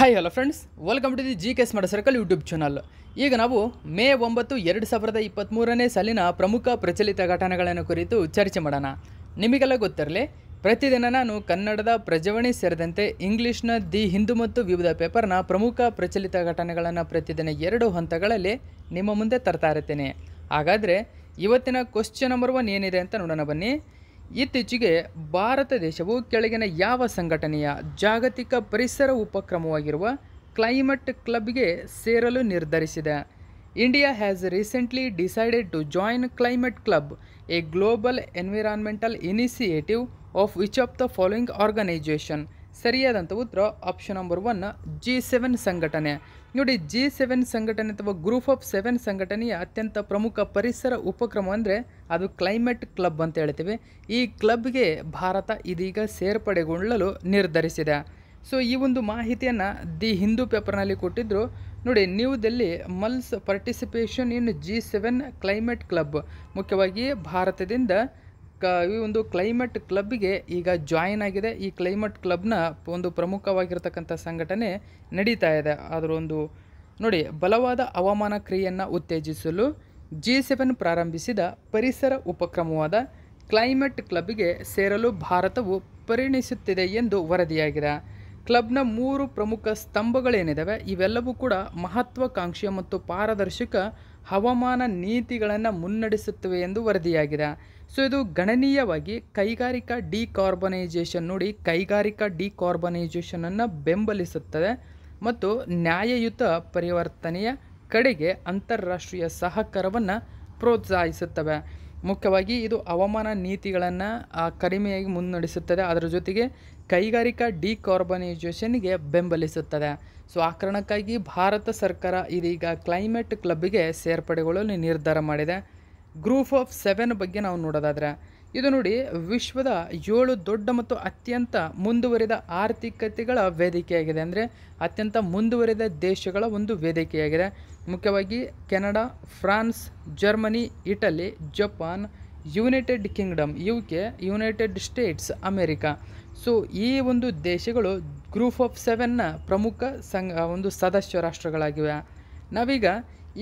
Hi hello friends welcome to the G K smart circle YouTube channel ಈಗ ನಾವು ಮೇ ಒಂಬತ್ತು ಎರಡು ಸಾವಿರದ ಇಪ್ಪತ್ತ್ಮೂರನೇ ಸಾಲಿನ ಪ್ರಮುಖ ಪ್ರಚಲಿತ ಘಟನೆಗಳನ್ನು ಕುರಿತು ಚರ್ಚೆ ಮಾಡೋಣ ನಿಮಗೆಲ್ಲ ಗೊತ್ತಿರಲಿ ಪ್ರತಿದಿನ ನಾನು ಕನ್ನಡದ ಪ್ರಜವಣಿ ಸೇರಿದಂತೆ ಇಂಗ್ಲೀಷ್ನ ದಿ ಹಿಂದೂ ಮತ್ತು ವಿವಿಧ ಪೇಪರ್ನ ಪ್ರಮುಖ ಪ್ರಚಲಿತ ಘಟನೆಗಳನ್ನು ಪ್ರತಿದಿನ ಎರಡು ಹಂತಗಳಲ್ಲಿ ನಿಮ್ಮ ಮುಂದೆ ತರ್ತಾ ಇರ್ತೇನೆ ಹಾಗಾದರೆ ಇವತ್ತಿನ ಕ್ವಶನ್ ನಂಬರ್ ಒನ್ ಏನಿದೆ ಅಂತ ನೋಡೋಣ ಬನ್ನಿ ಇತ್ತೀಚೆಗೆ ಭಾರತ ದೇಶವು ಕೆಳಗಿನ ಯಾವ ಸಂಘಟನೆಯ ಜಾಗತಿಕ ಪರಿಸರ ಉಪಕ್ರಮವಾಗಿರುವ ಕ್ಲೈಮೇಟ್ ಕ್ಲಬ್ಗೆ ಸೇರಲು ನಿರ್ಧರಿಸಿದೆ India has recently decided to join climate club a global environmental initiative of which of the following organization ಸರಿಯಾದಂಥ ಉತ್ತರ option number one G seven ಸಂಘಟನೆ ನೋಡಿ ಜಿ ಸೆವೆನ್ ಸಂಘಟನೆ ಅಥವಾ ಗ್ರೂಪ್ ಆಫ್ ಸೆವೆನ್ ಸಂಘಟನೆಯ ಅತ್ಯಂತ ಪ್ರಮುಖ ಪರಿಸರ ಉಪಕ್ರಮ ಅಂದರೆ ಅದು ಕ್ಲೈಮೇಟ್ ಕ್ಲಬ್ ಅಂತ ಹೇಳ್ತೀವಿ ಈ ಕ್ಲಬ್ಗೆ ಭಾರತ ಇದೀಗ ಸೇರ್ಪಡೆಗೊಳ್ಳಲು ನಿರ್ಧರಿಸಿದೆ ಸೊ ಈ ಒಂದು ಮಾಹಿತಿಯನ್ನು ದಿ ಹಿಂದೂ ಪೇಪರ್ನಲ್ಲಿ ಕೊಟ್ಟಿದ್ದರು ನೋಡಿ New Delhi mulls participation in G seven climate club ಮುಖ್ಯವಾಗಿ ಭಾರತದಿಂದ ಕ ಈ ಒಂದು ಕ್ಲೈಮೇಟ್ ಕ್ಲಬ್ಗೆ ಈಗ ಜಾಯಿನ್ ಆಗಿದೆ ಈ ಕ್ಲೈಮೇಟ್ ಕ್ಲಬ್ನ ಒಂದು ಪ್ರಮುಖವಾಗಿರ್ತಕ್ಕಂಥ ಸಂಘಟನೆ ನಡೀತಾ ಇದೆ ಒಂದು ನೋಡಿ ಬಲವಾದ ಹವಾಮಾನ ಕ್ರಿಯೆಯನ್ನು ಉತ್ತೇಜಿಸಲು ಜಿ ಸೆವೆನ್ ಪ್ರಾರಂಭಿಸಿದ ಪರಿಸರ ಉಪಕ್ರಮವಾದ ಕ್ಲೈಮೇಟ್ ಕ್ಲಬ್ಗೆ ಸೇರಲು ಭಾರತವು ಪರಿಣಿಸುತ್ತಿದೆ ಎಂದು ವರದಿಯಾಗಿದೆ ಕ್ಲಬ್ನ ಮೂರು ಪ್ರಮುಖ ಸ್ತಂಭಗಳೇನಿದ್ದಾವೆ ಇವೆಲ್ಲವೂ ಕೂಡ ಮಹತ್ವಾಕಾಂಕ್ಷೆಯ ಮತ್ತು ಪಾರದರ್ಶಕ ಹವಾಮಾನ ನೀತಿಗಳನ್ನು ಮುನ್ನಡೆಸುತ್ತವೆ ಎಂದು ವರದಿಯಾಗಿದೆ ಸೊ ಇದು ಗಣನೀಯವಾಗಿ ಕೈಗಾರಿಕಾ ಡಿಕಾರ್ಬನೈಜೇಷನ್ ನೋಡಿ ಕೈಗಾರಿಕಾ ಡಿಕಾರ್ಬನೈಜೇಷನನ್ನು ಬೆಂಬಲಿಸುತ್ತದೆ ಮತ್ತು ನ್ಯಾಯಯುತ ಪರಿವರ್ತನೆಯ ಕಡೆಗೆ ಅಂತಾರಾಷ್ಟ್ರೀಯ ಸಹಕಾರವನ್ನು ಪ್ರೋತ್ಸಾಹಿಸುತ್ತವೆ ಮುಖ್ಯವಾಗಿ ಇದು ಹವಾಮಾನ ನೀತಿಗಳನ್ನು ಕಡಿಮೆಯಾಗಿ ಮುನ್ನಡೆಸುತ್ತದೆ ಅದರ ಜೊತೆಗೆ ಕೈಗಾರಿಕಾ ಡಿಕಾರ್ಬನೈಜೇಷನ್ಗೆ ಬೆಂಬಲಿಸುತ್ತದೆ ಸೊ ಆ ಕಾರಣಕ್ಕಾಗಿ ಭಾರತ ಸರ್ಕಾರ ಇದೀಗ ಕ್ಲೈಮೇಟ್ ಕ್ಲಬ್ಗೆ ಸೇರ್ಪಡೆಗೊಳ್ಳಲು ನಿರ್ಧಾರ ಮಾಡಿದೆ ಗ್ರೂಪ್ ಆಫ್ ಸೆವೆನ್ ಬಗ್ಗೆ ನಾವು ನೋಡೋದಾದರೆ ಇದು ನೋಡಿ ವಿಶ್ವದ ಏಳು ದೊಡ್ಡ ಮತ್ತು ಅತ್ಯಂತ ಮುಂದುವರಿದ ಆರ್ಥಿಕತೆಗಳ ವೇದಿಕೆಯಾಗಿದೆ ಅಂದರೆ ಅತ್ಯಂತ ಮುಂದುವರಿದ ದೇಶಗಳ ಒಂದು ವೇದಿಕೆಯಾಗಿದೆ ಮುಖ್ಯವಾಗಿ Canada France Germany Italy Japan United Kingdom U K United States America so ಈ ಒಂದು ದೇಶಗಳು ಗ್ರೂಪ್ ಆಫ್ ಸೆವೆನ್ನ ಪ್ರಮುಖ ಸಂಘ ಒಂದು ಸದಸ್ಯ ರಾಷ್ಟ್ರಗಳಾಗಿವೆ ನಾವೀಗ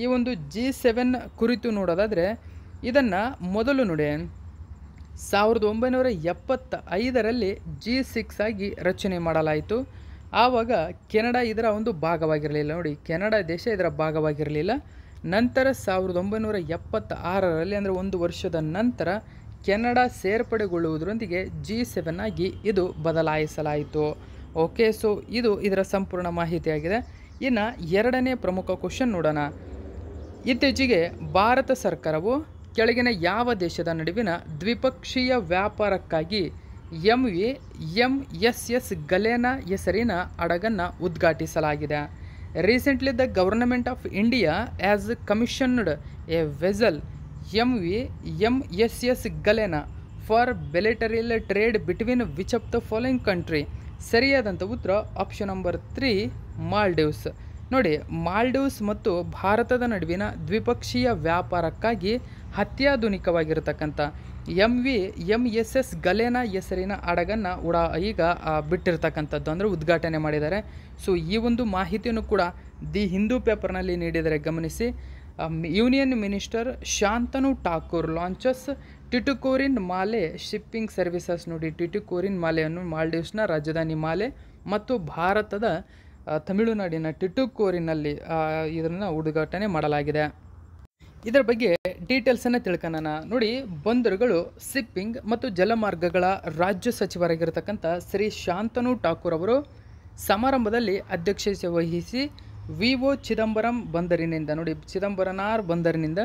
ಈ ಒಂದು ಜಿ ಸೆವೆನ್ ಕುರಿತು ನೋಡೋದಾದರೆ ಇದನ್ನು ಮೊದಲು ನೋಡಿ ಸಾವಿರದ ಒಂಬೈನೂರ ಎಪ್ಪತ್ತ ಐದರಲ್ಲಿ ಜಿ ಸಿಕ್ಸ್ ಆಗಿ ರಚನೆ ಮಾಡಲಾಯಿತು ಆವಾಗ ಕೆನಡಾ ಇದರ ಒಂದು ಭಾಗವಾಗಿರಲಿಲ್ಲ ನೋಡಿ ಕೆನಡಾ ದೇಶ ಇದರ ಭಾಗವಾಗಿರಲಿಲ್ಲ ನಂತರ ಸಾವಿರದ ಒಂಬೈನೂರ ಎಪ್ಪತ್ತ ಆರರಲ್ಲಿ ಅಂದರೆ ಒಂದು ವರ್ಷದ ನಂತರ ಕೆನಡಾ ಸೇರ್ಪಡೆಗೊಳ್ಳುವುದರೊಂದಿಗೆ ಜಿ ಸೆವೆನ್ ಆಗಿ ಇದು ಬದಲಾಯಿಸಲಾಯಿತು ಓಕೆ ಸೊ ಇದು ಇದರ ಸಂಪೂರ್ಣ ಮಾಹಿತಿಯಾಗಿದೆ ಇನ್ನು ಎರಡನೇ ಪ್ರಮುಖ ಕ್ವಶನ್ ನೋಡೋಣ ಇತ್ತೀಚೆಗೆ ಭಾರತ ಸರ್ಕಾರವು ಕೆಳಗಿನ ಯಾವ ದೇಶದ ನಡುವಿನ ದ್ವಿಪಕ್ಷೀಯ ವ್ಯಾಪಾರಕ್ಕಾಗಿ M V M S S Galena ಹೆಸರಿನ ಹಡಗನ್ನು ಉದ್ಘಾಟಿಸಲಾಗಿದೆ Recently, the government of India has commissioned a vessel MV MSS Galena for bilateral trade between which of the following country? ಸರಿಯಾದಂಥ ಉತ್ತರ ಆಪ್ಷನ್ ನಂಬರ್ ತ್ರೀ ಮಾಲ್ಡೀವ್ಸ್ ನೋಡಿ ಮಾಲ್ಡೀವ್ಸ್ ಮತ್ತು ಭಾರತದ ನಡುವಿನ ದ್ವಿಪಕ್ಷೀಯ ವ್ಯಾಪಾರಕ್ಕಾಗಿ ಅತ್ಯಾಧುನಿಕವಾಗಿರತಕ್ಕಂಥ M V M S S Galena ಹೆಸರಿನ ಹಡಗನ್ನು ಉಡಾ ಈಗ ಬಿಟ್ಟಿರ್ತಕ್ಕಂಥದ್ದು ಅಂದರೆ ಉದ್ಘಾಟನೆ ಮಾಡಿದ್ದಾರೆ ಸೊ ಈ ಒಂದು ಮಾಹಿತಿಯನ್ನು ಕೂಡ ದಿ ಹಿಂದೂ ಪೇಪರ್ನಲ್ಲಿ ನೀಡಿದರೆ ಗಮನಿಸಿ union minister Shantanu Thakur launches Tuticorin Male shipping services ನೋಡಿ ಟಿಟುಕೋರಿನ್ ಮಾಲೆಯನ್ನು ಮಾಲ್ಡೀವ್ಸ್ನ ರಾಜಧಾನಿ ಮಾಲೆ ಮತ್ತು ಭಾರತದ ತಮಿಳುನಾಡಿನ ಟಿಟುಕೋರಿನಲ್ಲಿ ಇದನ್ನು ಉದ್ಘಾಟನೆ ಮಾಡಲಾಗಿದೆ ಇದರ ಬಗ್ಗೆ ಡೀಟೇಲ್ಸನ್ನು ತಿಳ್ಕನನ ನೋಡಿ ಬಂದರುಗಳು ಸಿಪ್ಪಿಂಗ್ ಮತ್ತು ಜಲಮಾರ್ಗಗಳ ರಾಜ್ಯ ಸಚಿವರಾಗಿರತಕ್ಕಂಥ ಶ್ರೀ ಶಾಂತನು ಠಾಕೂರ್ ಅವರು ಸಮಾರಂಭದಲ್ಲಿ ಅಧ್ಯಕ್ಷತೆ ವಹಿಸಿ ವಿ ಒ ಚಿದಂಬರಂ ಬಂದರಿನಿಂದ ನೋಡಿ ಚಿದಂಬರನಾರ್ ಬಂದರಿನಿಂದ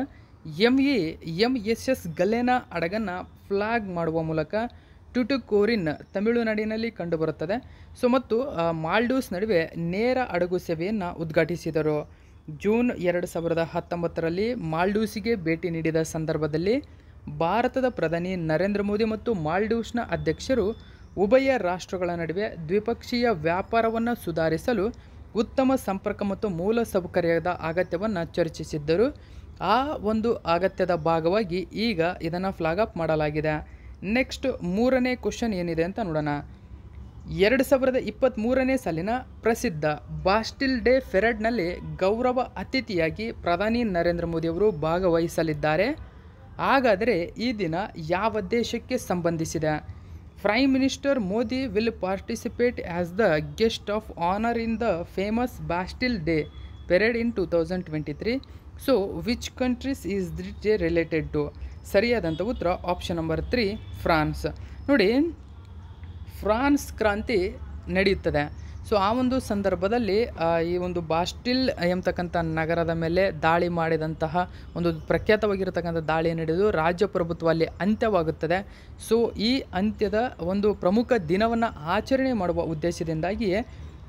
M E M S S Galena ಹಡಗನ್ನು ಫ್ಲಾಗ್ ಮಾಡುವ ಮೂಲಕ ಟುಟುಕೋರಿನ್ ತಮಿಳುನಾಡಿನಲ್ಲಿ ಕಂಡುಬರುತ್ತದೆ ಸೊ ಮತ್ತು ಮಾಲ್ಡೀವ್ಸ್ ನಡುವೆ ನೇರ ಹಡಗು ಸೇವೆಯನ್ನು ಉದ್ಘಾಟಿಸಿದರು ಜೂನ್ ಎರಡು ಸಾವಿರದ ಹತ್ತೊಂಬತ್ತರಲ್ಲಿ ಮಾಲ್ಡೀವ್ಸಿಗೆ ಭೇಟಿ ನೀಡಿದ ಸಂದರ್ಭದಲ್ಲಿ ಭಾರತದ ಪ್ರಧಾನಿ ನರೇಂದ್ರ ಮೋದಿ ಮತ್ತು ಮಾಲ್ಡೀವ್ಸ್ನ ಅಧ್ಯಕ್ಷರು ಉಭಯ ರಾಷ್ಟ್ರಗಳ ನಡುವೆ ದ್ವಿಪಕ್ಷೀಯ ವ್ಯಾಪಾರವನ್ನು ಸುಧಾರಿಸಲು ಉತ್ತಮ ಸಂಪರ್ಕ ಮತ್ತು ಮೂಲ ಸೌಕರ್ಯದ ಅಗತ್ಯವನ್ನು ಚರ್ಚಿಸಿದ್ದರು ಆ ಒಂದು ಅಗತ್ಯದ ಭಾಗವಾಗಿ ಈಗ ಇದನ್ನು ಫ್ಲಾಗ್ ಅಪ್ ಮಾಡಲಾಗಿದೆ ನೆಕ್ಸ್ಟ್ ಮೂರನೇ ಕ್ವಶನ್ ಏನಿದೆ ಅಂತ ನೋಡೋಣ ಎರಡು ಸಾವಿರದ ಇಪ್ಪತ್ತ್ಮೂರನೇ ಸಾಲಿನ ಪ್ರಸಿದ್ಧ ಬಾಸ್ಟಿಲ್ ಡೇ ಫೆರಡ್ನಲ್ಲಿ ಗೌರವ ಅತಿಥಿಯಾಗಿ ಪ್ರಧಾನಿ ನರೇಂದ್ರ ಮೋದಿಯವರು ಭಾಗವಹಿಸಲಿದ್ದಾರೆ ಹಾಗಾದರೆ ಈ ದಿನ ಯಾವ ದೇಶಕ್ಕೆ ಸಂಬಂಧಿಸಿದೆ prime minister Modi will participate as the guest of honour in the famous Bastille Day parade in two thousand twenty three so which countries is this day related to ಸರಿಯಾದಂಥ ಉತ್ತರ ಆಪ್ಷನ್ ನಂಬರ್ ತ್ರೀ ಫ್ರಾನ್ಸ್ ನೋಡಿ France ಕ್ರಾಂತಿ ನಡೆಯುತ್ತದೆ so ಆ ಒಂದು ಸಂದರ್ಭದಲ್ಲಿ ಈ ಒಂದು ಬಾಸ್ಟಿಲ್ ಎಂಬತಕ್ಕಂಥ ನಗರದ ಮೇಲೆ ದಾಳಿ ಮಾಡಿದಂತಹ ಒಂದು ಪ್ರಖ್ಯಾತವಾಗಿರತಕ್ಕಂಥ ದಾಳಿ ನಡೆದು ರಾಜ್ಯಪ್ರಭುತ್ವ ಅಲ್ಲಿ ಅಂತ್ಯವಾಗುತ್ತದೆ ಸೊ ಈ ಅಂತ್ಯದ ಒಂದು ಪ್ರಮುಖ ದಿನವನ್ನು ಆಚರಣೆ ಮಾಡುವ ಉದ್ದೇಶದಿಂದಾಗಿಯೇ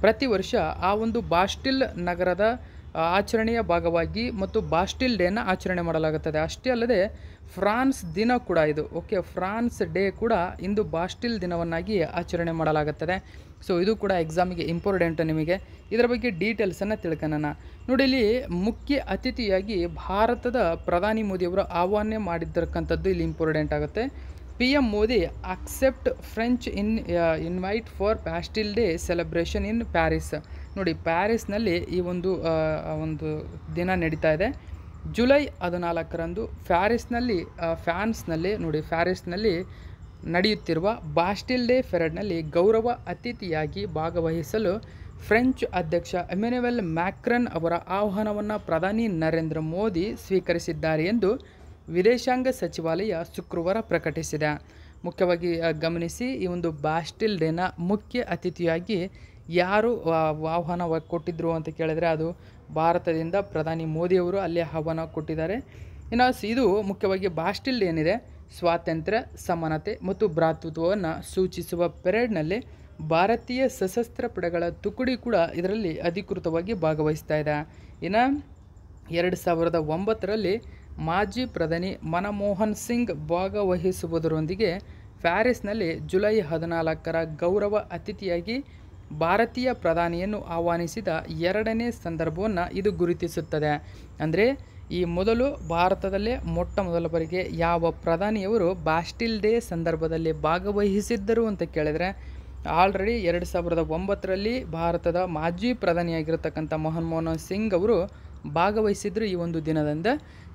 ಪ್ರತಿ ವರ್ಷ ಆ ಒಂದು ಬಾಸ್ಟಿಲ್ ನಗರದ ಆಚರಣೆಯ ಭಾಗವಾಗಿ ಮತ್ತು ಬಾಸ್ಟಿಲ್ ಡೇನ ಆಚರಣೆ ಮಾಡಲಾಗುತ್ತದೆ ಅಷ್ಟೇ ಅಲ್ಲದೆ ಫ್ರಾನ್ಸ್ ದಿನ ಕೂಡ ಇದು ಓಕೆ ಫ್ರಾನ್ಸ್ ಡೇ ಕೂಡ ಇಂದು ಬಾಸ್ಟಿಲ್ ದಿನವನ್ನಾಗಿ ಆಚರಣೆ ಮಾಡಲಾಗುತ್ತದೆ ಸೊ ಇದು ಕೂಡ ಎಕ್ಸಾಮಿಗೆ ಇಂಪಾರ್ಟೆಂಟ್ ನಿಮಗೆ ಇದರ ಬಗ್ಗೆ ಡೀಟೇಲ್ಸನ್ನು ತಿಳ್ಕೊಳ್ಳೋಣ ನೋಡಿ ಇಲ್ಲಿ ಮುಖ್ಯ ಅತಿಥಿಯಾಗಿ ಭಾರತದ ಪ್ರಧಾನಿ ಮೋದಿಯವರು ಆಹ್ವಾನ ಮಾಡಿದ್ದಕ್ಕಂಥದ್ದು ಇಲ್ಲಿ ಇಂಪಾರ್ಟೆಂಟ್ ಆಗುತ್ತೆ P M Modi accept French in invite for Bastille Day celebration in Paris ನೋಡಿ ಪ್ಯಾರಿಸ್ನಲ್ಲಿ ಈ ಒಂದು ಒಂದು ದಿನ ನಡೀತಾ ಇದೆ ಜುಲೈ ಹದಿನಾಲ್ಕರಂದು ಫ್ಯಾರಿಸ್ನಲ್ಲಿ ಫ್ಯಾನ್ಸ್ನಲ್ಲಿ ನೋಡಿ ಫ್ಯಾರಿಸ್ನಲ್ಲಿ ನಡೆಯುತ್ತಿರುವ ಬಾಸ್ಟಿಲ್ ಡೇ ಫೆರಡ್ನಲ್ಲಿ ಗೌರವ ಅತಿಥಿಯಾಗಿ ಭಾಗವಹಿಸಲು ಫ್ರೆಂಚ್ ಅಧ್ಯಕ್ಷ ಎಮ್ಯಾನ್ಯುವೆಲ್ ಮ್ಯಾಕ್ರನ್ ಅವರ ಆಹ್ವಾನವನ್ನು ಪ್ರಧಾನಿ ನರೇಂದ್ರ ಮೋದಿ ಸ್ವೀಕರಿಸಿದ್ದಾರೆ ಎಂದು ವಿದೇಶಾಂಗ ಸಚಿವಾಲಯ ಶುಕ್ರವಾರ ಪ್ರಕಟಿಸಿದೆ ಮುಖ್ಯವಾಗಿ ಗಮನಿಸಿ ಈ ಒಂದು ಬಾಸ್ಟಿಲ್ ಡೇನ ಮುಖ್ಯ ಅತಿಥಿಯಾಗಿ ಯಾರು ಆಹ್ವಾನ ಕೊಟ್ಟಿದ್ದರು ಅಂತ ಕೇಳಿದರೆ ಅದು ಭಾರತದಿಂದ ಪ್ರಧಾನಿ ಮೋದಿಯವರು ಅಲ್ಲಿ ಆಹ್ವಾನ ಕೊಟ್ಟಿದ್ದಾರೆ ಇನ್ನು ಇದು ಮುಖ್ಯವಾಗಿ ಬಾಸ್ಟಿಲ್ ಏನಿದೆ ಸ್ವಾತಂತ್ರ್ಯ ಸಮಾನತೆ ಮತ್ತು ಭ್ರಾತೃತ್ವವನ್ನು ಸೂಚಿಸುವ ಪೆರೇಡ್ನಲ್ಲಿ ಭಾರತೀಯ ಸಶಸ್ತ್ರ ಪಡೆಗಳ ತುಕುಡಿ ಕೂಡ ಇದರಲ್ಲಿ ಅಧಿಕೃತವಾಗಿ ಭಾಗವಹಿಸ್ತಾ ಇದೆ ಇನ್ನು ಎರಡು ಸಾವಿರದ ಒಂಬತ್ತರಲ್ಲಿ ಮಾಜಿ ಪ್ರಧಾನಿ ಮನಮೋಹನ್ ಸಿಂಗ್ ಭಾಗವಹಿಸುವುದರೊಂದಿಗೆ ಪ್ಯಾರಿಸ್ನಲ್ಲಿ ಜುಲೈ ಹದಿನಾಲ್ಕರ ಗೌರವ ಅತಿಥಿಯಾಗಿ ಭಾರತೀಯ ಪ್ರಧಾನಿಯನ್ನು ಆಹ್ವಾನಿಸಿದ ಎರಡನೇ ಸಂದರ್ಭವನ್ನು ಇದು ಗುರುತಿಸುತ್ತದೆ ಅಂದರೆ ಈ ಮೊದಲು ಭಾರತದಲ್ಲೇ ಮೊಟ್ಟ ಮೊದಲ ಬಾರಿಗೆ ಯಾವ ಪ್ರಧಾನಿಯವರು ಬಾಸ್ಟಿಲ್ ಡೇ ಸಂದರ್ಭದಲ್ಲಿ ಭಾಗವಹಿಸಿದ್ದರು ಅಂತ ಕೇಳಿದರೆ ಆಲ್ರೆಡಿ ಎರಡು ಸಾವಿರದ ಒಂಬತ್ತರಲ್ಲಿ ಭಾರತದ ಮಾಜಿ ಪ್ರಧಾನಿಯಾಗಿರ್ತಕ್ಕಂಥ ಮನಮೋಹನ್ ಸಿಂಗ್ ಅವರು ಭಾಗವಹಿಸಿದ್ದರು ಈ ಒಂದು ದಿನದಿಂದ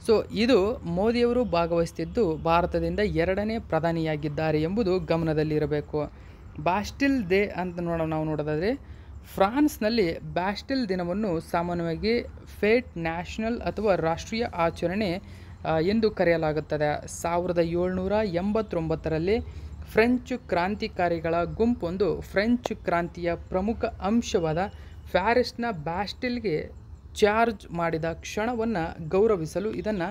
ಸೊ ಇದು ಮೋದಿಯವರು ಭಾಗವಹಿಸ್ತಿದ್ದು ಭಾರತದಿಂದ ಎರಡನೇ ಪ್ರಧಾನಿಯಾಗಿದ್ದಾರೆ ಎಂಬುದು ಗಮನದಲ್ಲಿರಬೇಕು ಬಾಸ್ಟಿಲ್ ದೇ ಅಂತ ನೋಡೋ ನಾವು ನೋಡೋದಾದರೆ ಫ್ರಾನ್ಸ್ನಲ್ಲಿ ಬ್ಯಾಸ್ಟಿಲ್ ದಿನವನ್ನು ಸಾಮಾನ್ಯವಾಗಿ ಫೇಟ್ ನ್ಯಾಷನಲ್ ಅಥವಾ ರಾಷ್ಟ್ರೀಯ ಆಚರಣೆ ಎಂದು ಕರೆಯಲಾಗುತ್ತದೆ ಸಾವಿರದ ಏಳ್ನೂರ ಎಂಬತ್ತೊಂಬತ್ತರಲ್ಲಿ ಫ್ರೆಂಚ್ ಕ್ರಾಂತಿಕಾರಿಗಳ ಗುಂಪೊಂದು ಫ್ರೆಂಚ್ ಕ್ರಾಂತಿಯ ಪ್ರಮುಖ ಅಂಶವಾದ ಪ್ಯಾರಿಸ್ನ ಬ್ಯಾಸ್ಟಿಲ್ಗೆ ಚಾರ್ಜ್ ಮಾಡಿದ ಕ್ಷಣವನ್ನು ಗೌರವಿಸಲು ಇದನ್ನು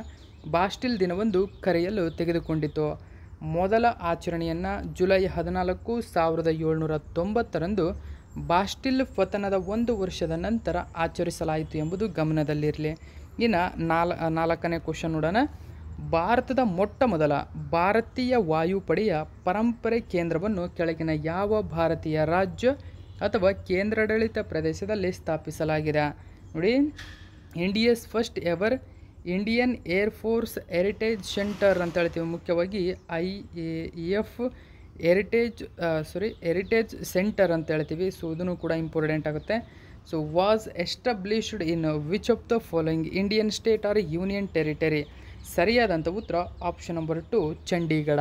ಬಾಸ್ಟಿಲ್ ದಿನವೆಂದು ಕರೆಯಲು ತೆಗೆದುಕೊಂಡಿತು ಮೊದಲ ಆಚರಣೆಯನ್ನು ಜುಲೈ ಹದಿನಾಲ್ಕು ಸಾವಿರದ ಏಳ್ನೂರ ತೊಂಬತ್ತರಂದು ಬಾಸ್ಟಿಲ್ ಪತನದ ಒಂದು ವರ್ಷದ ನಂತರ ಆಚರಿಸಲಾಯಿತು ಎಂಬುದು ಗಮನದಲ್ಲಿರಲಿ ಇನ್ನು ನಾಲ್ ನಾಲ್ಕನೇ ಕ್ವಶನ್ ನೋಡೋಣ ಭಾರತದ ಮೊಟ್ಟ ಮೊದಲ ಭಾರತೀಯ ವಾಯುಪಡೆಯ ಪರಂಪರೆ ಕೇಂದ್ರವನ್ನು ಕೆಳಗಿನ ಯಾವ ಭಾರತೀಯ ರಾಜ್ಯ ಅಥವಾ ಕೇಂದ್ರಾಡಳಿತ ಪ್ರದೇಶದಲ್ಲಿ ಸ್ಥಾಪಿಸಲಾಗಿದೆ ನೋಡಿ India's first ever Indian air force heritage centre ಅಂತ ಹೇಳ್ತೀವಿ ಮುಖ್ಯವಾಗಿ I A F heritage sorry heritage centre ಅಂತ ಹೇಳ್ತೀವಿ ಸೊ ಇದನ್ನು ಕೂಡ ಇಂಪಾರ್ಟೆಂಟ್ ಆಗುತ್ತೆ so was established in which of the following Indian state or union territory ಸರಿಯಾದಂಥ ಉತ್ತರ option number two Chandigarh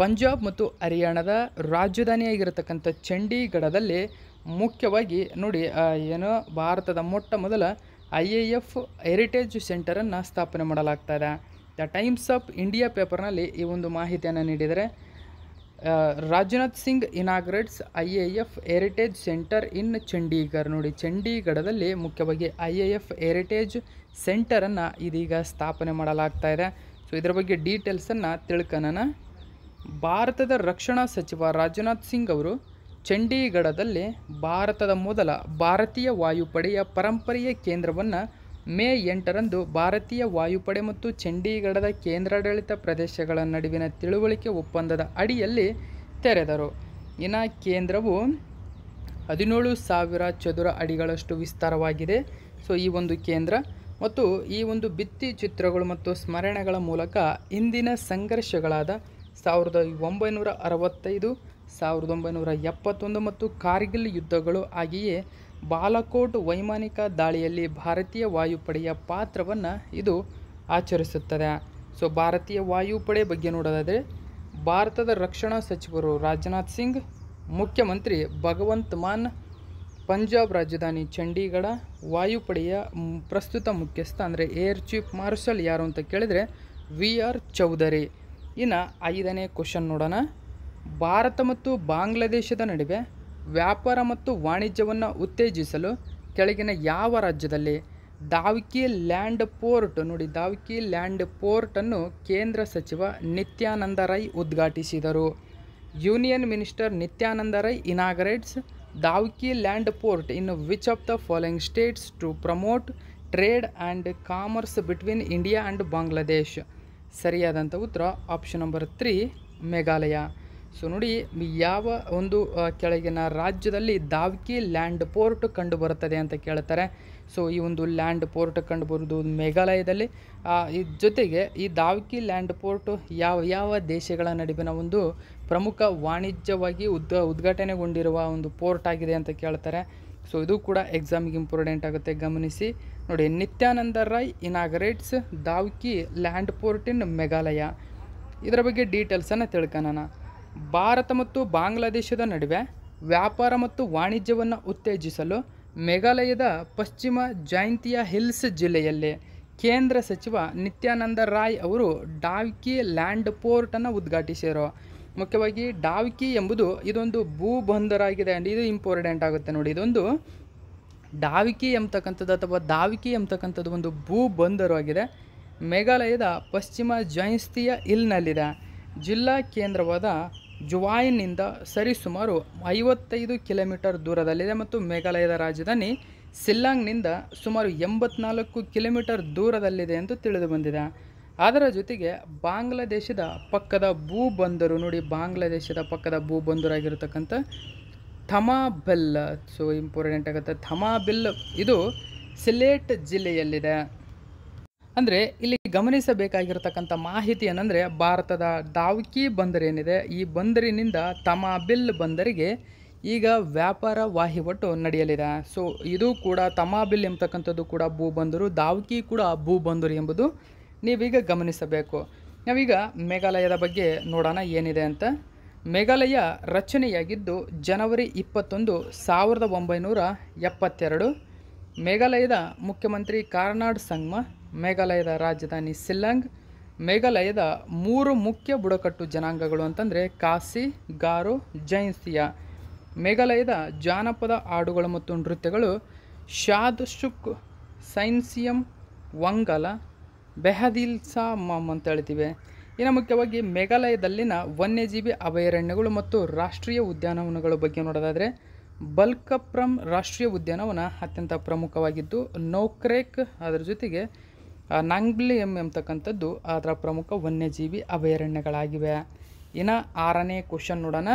Punjab ಮತ್ತು ಹರಿಯಾಣದ ರಾಜಧಾನಿಯಾಗಿರತಕ್ಕಂಥ ಚಂಡೀಗಢದಲ್ಲಿ ಮುಖ್ಯವಾಗಿ ನೋಡಿ ಏನು ಭಾರತದ ಮೊಟ್ಟ ಮೊದಲ ಐ ಎ ಎಫ್ ಹೆರಿಟೇಜ್ ಸೆಂಟರನ್ನು ಸ್ಥಾಪನೆ ಮಾಡಲಾಗ್ತಾಯಿದೆ ದ ಟೈಮ್ಸ್ ಆಫ್ ಇಂಡಿಯಾ ಪೇಪರ್ನಲ್ಲಿ ಈ ಒಂದು ಮಾಹಿತಿಯನ್ನು ನೀಡಿದರೆ Rajnath Singh inaugurates I A F heritage centre in Chandigarh ನೋಡಿ ಚಂಡೀಗಢದಲ್ಲಿ ಮುಖ್ಯವಾಗಿ ಐ ಎ ಎಫ್ ಹೆರಿಟೇಜ್ ಸೆಂಟರನ್ನು ಇದೀಗ ಸ್ಥಾಪನೆ ಮಾಡಲಾಗ್ತಾ ಇದೆ ಸೊ ಇದರ ಬಗ್ಗೆ ಡೀಟೇಲ್ಸನ್ನು ತಿಳ್ಕೊಳ್ಳೋಣ ಭಾರತದ ರಕ್ಷಣಾ ಸಚಿವ ರಾಜನಾಥ್ ಸಿಂಗ್ ಅವರು ಚಂಡೀಗಢದಲ್ಲಿ ಭಾರತದ ಮೊದಲ ಭಾರತೀಯ ವಾಯುಪಡೆಯ ಪರಂಪರೆಯ ಕೇಂದ್ರವನ್ನು ಮೇ ಎಂಟರಂದು ಭಾರತೀಯ ವಾಯುಪಡೆ ಮತ್ತು ಚಂಡೀಗಢದ ಕೇಂದ್ರಾಡಳಿತ ಪ್ರದೇಶಗಳ ನಡುವಿನ ತಿಳುವಳಿಕೆ ಒಪ್ಪಂದದ ಅಡಿಯಲ್ಲಿ ತೆರೆದರು ಇನ್ನು ಕೇಂದ್ರವು ಹದಿನೇಳು ಸಾವಿರ ಚದುರ ಅಡಿಗಳಷ್ಟು ವಿಸ್ತಾರವಾಗಿದೆ ಸೊ ಈ ಒಂದು ಕೇಂದ್ರ ಮತ್ತು ಈ ಒಂದು ಭಿತ್ತಿ ಚಿತ್ರಗಳು ಮತ್ತು ಸ್ಮರಣೆಗಳ ಮೂಲಕ ಇಂದಿನ ಸಂಘರ್ಷಗಳಾದ ಸಾವಿರದ ಒಂಬೈನೂರ ಅರವತ್ತೈದು ಸಾವಿರದ ಒಂಬೈನೂರ ಎಪ್ಪತ್ತೊಂದು ಮತ್ತು ಕಾರ್ಗಿಲ್ ಯುದ್ಧಗಳು ಹಾಗೆಯೇ ಬಾಲಕೋಟ್ ವೈಮಾನಿಕ ದಾಳಿಯಲ್ಲಿ ಭಾರತೀಯ ವಾಯುಪಡೆಯ ಪಾತ್ರವನ್ನು ಇದು ಆಚರಿಸುತ್ತದೆ ಸೊ ಭಾರತೀಯ ವಾಯುಪಡೆ ಬಗ್ಗೆ ನೋಡೋದಾದರೆ ಭಾರತದ ರಕ್ಷಣಾ ಸಚಿವರು ರಾಜನಾಥ್ ಸಿಂಗ್ ಮುಖ್ಯಮಂತ್ರಿ ಭಗವಂತ್ ಮಾನ್ ಪಂಜಾಬ್ ರಾಜಧಾನಿ ಚಂಡೀಗಢ ವಾಯುಪಡೆಯ ಪ್ರಸ್ತುತ ಮುಖ್ಯಸ್ಥ ಅಂದರೆ ಏರ್ ಚೀಫ್ ಮಾರ್ಷಲ್ ಯಾರು ಅಂತ ಕೇಳಿದರೆ ವಿ ಆರ್ ಚೌಧರಿ ಇನ್ನು ಐದನೇ ಕ್ವಶನ್ ನೋಡೋಣ ಭಾರತ ಮತ್ತು ಬಾಂಗ್ಲಾದೇಶದ ನಡುವೆ ವ್ಯಾಪಾರ ಮತ್ತು ವಾಣಿಜ್ಯವನ್ನು ಉತ್ತೇಜಿಸಲು ಕೆಳಗಿನ ಯಾವ ರಾಜ್ಯದಲ್ಲಿ ದಾವಿಕಿ ಲ್ಯಾಂಡ್ ಪೋರ್ಟ್ ನೋಡಿ ದಾವಿಕಿ ಲ್ಯಾಂಡ್ ಪೋರ್ಟನ್ನು ಕೇಂದ್ರ ಸಚಿವ ನಿತ್ಯಾನಂದ ರೈ ಉದ್ಘಾಟಿಸಿದರು union minister Nityanand Rai inaugurates Dawki land port in which of the following states to promote trade and commerce between India and Bangladesh ಸರಿಯಾದಂಥ ಉತ್ತರ option number three Meghalaya so ನೋಡಿ ಯಾವ ಒಂದು ಕೆಳಗಿನ ರಾಜ್ಯದಲ್ಲಿ ದಾವಕಿ ಲ್ಯಾಂಡ್ ಪೋರ್ಟ್ ಕಂಡು ಬರುತ್ತದೆ ಅಂತ ಕೇಳ್ತಾರೆ ಸೊ ಈ ಒಂದು ಲ್ಯಾಂಡ್ ಪೋರ್ಟ್ ಕಂಡುಬರುವುದು ಮೇಘಾಲಯದಲ್ಲಿ ಜೊತೆಗೆ ಈ ದಾವಕಿ ಲ್ಯಾಂಡ್ ಪೋರ್ಟ್ ಯಾವ ಯಾವ ದೇಶಗಳ ನಡುವಿನ ಒಂದು ಪ್ರಮುಖ ವಾಣಿಜ್ಯವಾಗಿ ಉದ್ ಉದ್ಘಾಟನೆಗೊಂಡಿರುವ ಒಂದು ಪೋರ್ಟ್ ಆಗಿದೆ ಅಂತ ಕೇಳ್ತಾರೆ ಸೊ ಇದು ಕೂಡ ಎಕ್ಸಾಮ್ಗೆ ಇಂಪಾರ್ಟೆಂಟ್ ಆಗುತ್ತೆ ಗಮನಿಸಿ ನೋಡಿ Nityanand Rai inaugurates Dawki land port in Meghalaya ಇದರ ಬಗ್ಗೆ ಡೀಟೇಲ್ಸನ್ನು ತಿಳ್ಕೊಳ್ಳೋಣ ಭಾರತ ಮತ್ತು ಬಾಂಗ್ಲಾದೇಶದ ನಡುವೆ ವ್ಯಾಪಾರ ಮತ್ತು ವಾಣಿಜ್ಯವನ್ನು ಉತ್ತೇಜಿಸಲು ಮೇಘಾಲಯದ ಪಶ್ಚಿಮ ಜೈಂತಿಯಾ ಹಿಲ್ಸ್ ಜಿಲ್ಲೆಯಲ್ಲಿ ಕೇಂದ್ರ ಸಚಿವ ನಿತ್ಯಾನಂದ ರಾಯ್ ಅವರು ಡಾವ್ಕಿ ಲ್ಯಾಂಡ್ ಪೋರ್ಟನ್ನು ಉದ್ಘಾಟಿಸಿದರು ಮುಖ್ಯವಾಗಿ ಡಾವ್ಕಿ ಎಂಬುದು ಇದೊಂದು ಭೂ ಬಂದರಾಗಿದೆ ಆ್ಯಂಡ್ ಇದು ಇಂಪಾರ್ಟೆಂಟ್ ಆಗುತ್ತೆ ನೋಡಿ ಇದೊಂದು ಡಾವಿಕಿ ಎಂಬತಕ್ಕಂಥದ್ದು ಅಥವಾ ದಾವಿಕಿ ಎಂಬತಕ್ಕಂಥದ್ದು ಒಂದು ಭೂ ಬಂದರು ಆಗಿದೆ ಮೇಘಾಲಯದ ಪಶ್ಚಿಮ ಜೈನ್ಸ್ತಿಯ ಇಲ್ನಲ್ಲಿದೆ ಜಿಲ್ಲಾ ಕೇಂದ್ರವಾದ ಜುವಾಯ್ನಿಂದ ಸರಿಸುಮಾರು ಐವತ್ತೈದು ಕಿಲೋಮೀಟರ್ ದೂರದಲ್ಲಿದೆ ಮತ್ತು ಮೇಘಾಲಯದ ರಾಜಧಾನಿ ಸಿಲ್ಲಾಂಗ್ನಿಂದ ಸುಮಾರು ಎಂಬತ್ನಾಲ್ಕು ಕಿಲೋಮೀಟರ್ ದೂರದಲ್ಲಿದೆ ಎಂದು ತಿಳಿದು ಬಂದಿದೆ ಅದರ ಜೊತೆಗೆ ಬಾಂಗ್ಲಾದೇಶದ ಪಕ್ಕದ ಭೂ ಬಂದರು ನೋಡಿ ಬಾಂಗ್ಲಾದೇಶದ ಪಕ್ಕದ ಭೂ ಬಂದರಾಗಿರತಕ್ಕಂಥ ಥಮಾಬೆಲ್ ಸೊ ಇಂಪಾರ್ಟೆಂಟ್ ಆಗುತ್ತೆ ಥಮಾಬೆಲ್ ಇದು ಸಿಲೇಟ್ ಜಿಲ್ಲೆಯಲ್ಲಿದೆ ಅಂದರೆ ಇಲ್ಲಿ ಗಮನಿಸಬೇಕಾಗಿರತಕ್ಕಂಥ ಮಾಹಿತಿ ಏನಂದರೆ ಭಾರತದ ದಾವಕಿ ಏನಿದೆ ಈ ಬಂದರಿನಿಂದ ತಮಾಬಿಲ್ ಬಂದರಿಗೆ ಈಗ ವ್ಯಾಪಾರ ವಹಿವಾಟು ನಡೆಯಲಿದೆ ಸೊ ಇದು ಕೂಡ ತಮಾಬಿಲ್ ಎಂಬತಕ್ಕಂಥದ್ದು ಕೂಡ ಭೂ ಬಂದರು ದಾವಕಿ ಕೂಡ ಭೂ ಬಂದರು ಎಂಬುದು ನೀವೀಗ ಗಮನಿಸಬೇಕು ನಾವೀಗ ಮೇಘಾಲಯದ ಬಗ್ಗೆ ನೋಡೋಣ ಏನಿದೆ ಅಂತ ಮೇಘಾಲಯ ರಚನೆಯಾಗಿದ್ದು ಜನವರಿ ಇಪ್ಪತ್ತೊಂದು ಸಾವಿರದ ಒಂಬೈನೂರ ಎಪ್ಪತ್ತೆರಡು ಮೇಘಾಲಯದ ಮುಖ್ಯಮಂತ್ರಿ ಕಾರ್ನಾಡ್ ಸಂಗ್ಮ ಮೇಘಾಲಯದ ರಾಜಧಾನಿ ಸಿಲ್ಲಂಗ್ ಮೇಘಾಲಯದ ಮೂರು ಮುಖ್ಯ ಬುಡಕಟ್ಟು ಜನಾಂಗಗಳು ಅಂತಂದರೆ ಕಾಸಿ ಗಾರೋ ಜೈನ್ಸಿಯಾ ಮೇಘಾಲಯದ ಜಾನಪದ ಹಾಡುಗಳು ಮತ್ತು ನೃತ್ಯಗಳು ಶಾದ್ ಶುಕ್ ಸೈನ್ಸಿಯಂ ವಂಗಲ ಬೆಹದಿಲ್ಸಾ ಮಮ್ ಅಂತ ಹೇಳ್ತೀವಿ ಇನ್ನು ಮುಖ್ಯವಾಗಿ ಮೇಘಾಲಯದಲ್ಲಿನ ವನ್ಯಜೀವಿ ಅಭಯಾರಣ್ಯಗಳು ಮತ್ತು ರಾಷ್ಟ್ರೀಯ ಉದ್ಯಾನವನಗಳ ಬಗ್ಗೆ ನೋಡೋದಾದರೆ ಬಲ್ಕಪ್ರಮ್ ರಾಷ್ಟ್ರೀಯ ಉದ್ಯಾನವನ ಅತ್ಯಂತ ಪ್ರಮುಖವಾಗಿದ್ದು ನೋಕ್ರೇಕ್ ಅದರ ಜೊತೆಗೆ ನಂಗ್ಲಿ ಎಮ್ ಎಂಬತಕ್ಕಂಥದ್ದು ಅದರ ಪ್ರಮುಖ ವನ್ಯಜೀವಿ ಅಭಯಾರಣ್ಯಗಳಾಗಿವೆ ಇನ್ನು ಆರನೇ ಕ್ವಶನ್ ನೋಡೋಣ